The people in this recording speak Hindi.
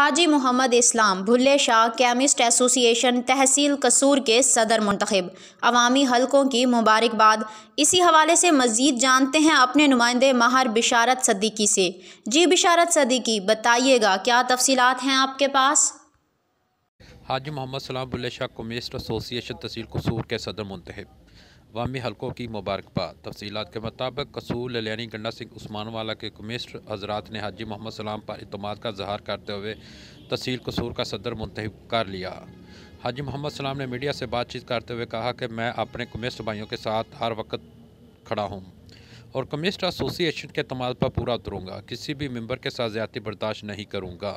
हाजी मोहम्मद इस्लाम भुल्ले शाह केमिस्ट एसोसिएशन तहसील कसूर के सदर मंतखब अवामी हलकों की मुबारकबाद इसी हवाले से मज़ीद जानते हैं अपने नुमाइंदे माहर बिशारत सदीकी से जी बिशारत सदीकी बताइएगा क्या तफसीत हैं आपके पास हाजी मोहम्मद सलाम भुल्ले शाह कमिस्ट एसोसिएशन तहसील कसूर के सदर मंतखब वामी हलकों की मुबारकबाद तफसीत के मुताबिक कसूर ललियानी गन्ना सिंह उस्मान वाला के कमिश्नर हजरात ने हाजी मोहम्मद सलाम पर अतमाद का जहार करते हुए तहसील कसूर का सदर मुंतब कर लिया हाजी मोहम्मद सलाम ने मीडिया से बातचीत करते हुए कहा कि मैं अपने कमिश्नर भाइयों के साथ हर वक्त खड़ा हूँ और कमिश्नर एसोसिएशन के अतमाद पर पूरा उतरूँगा किसी भी मेम्बर के साथ ज़्यादा बर्दाश्त नहीं करूँगा